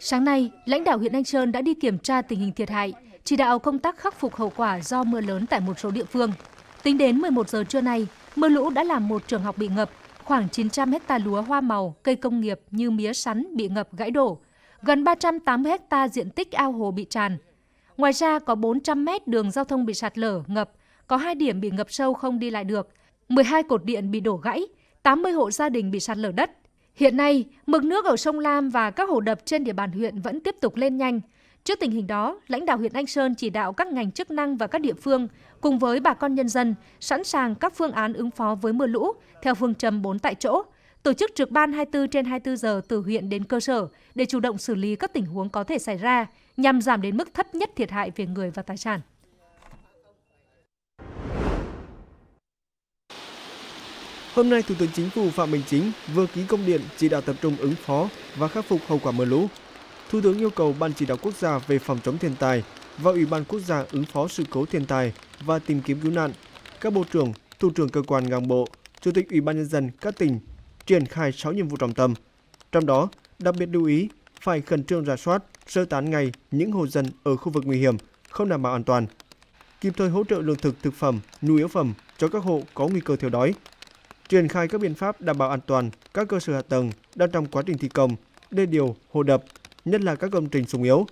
Sáng nay, lãnh đạo huyện Anh Trơn đã đi kiểm tra tình hình thiệt hại, chỉ đạo công tác khắc phục hậu quả do mưa lớn tại một số địa phương. Tính đến 11 giờ trưa nay, mưa lũ đã làm một trường học bị ngập, khoảng 900 hecta lúa hoa màu, cây công nghiệp như mía sắn bị ngập gãy đổ, gần 380 hecta diện tích ao hồ bị tràn. Ngoài ra có 400 mét đường giao thông bị sạt lở, ngập, có hai điểm bị ngập sâu không đi lại được, 12 cột điện bị đổ gãy, 80 hộ gia đình bị sạt lở đất, Hiện nay, mực nước ở sông Lam và các hồ đập trên địa bàn huyện vẫn tiếp tục lên nhanh. Trước tình hình đó, lãnh đạo huyện Anh Sơn chỉ đạo các ngành chức năng và các địa phương cùng với bà con nhân dân sẵn sàng các phương án ứng phó với mưa lũ theo phương châm 4 tại chỗ, tổ chức trực ban 24 trên 24 giờ từ huyện đến cơ sở để chủ động xử lý các tình huống có thể xảy ra nhằm giảm đến mức thấp nhất thiệt hại về người và tài sản. Hôm nay, Thủ tướng Chính phủ Phạm Minh Chính vừa ký công điện chỉ đạo tập trung ứng phó và khắc phục hậu quả mưa lũ. Thủ tướng yêu cầu Ban chỉ đạo quốc gia về phòng chống thiên tai và Ủy ban quốc gia ứng phó sự cố thiên tai và tìm kiếm cứu nạn, các bộ trưởng, thủ trưởng cơ quan ngang bộ, chủ tịch Ủy ban nhân dân các tỉnh triển khai 6 nhiệm vụ trọng tâm. Trong đó, đặc biệt lưu ý phải khẩn trương rà soát, sơ tán ngay những hộ dân ở khu vực nguy hiểm không đảm bảo an toàn, kịp thời hỗ trợ lương thực thực phẩm, nhu yếu phẩm cho các hộ có nguy cơ thiếu đói, triển khai các biện pháp đảm bảo an toàn các cơ sở hạ tầng đang trong quá trình thi công, đê điều, hồ đập, nhất là các công trình sung yếu.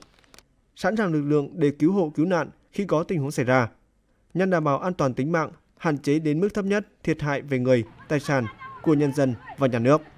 Sẵn sàng lực lượng để cứu hộ cứu nạn khi có tình huống xảy ra, nhằm đảm bảo an toàn tính mạng, hạn chế đến mức thấp nhất thiệt hại về người, tài sản của nhân dân và nhà nước.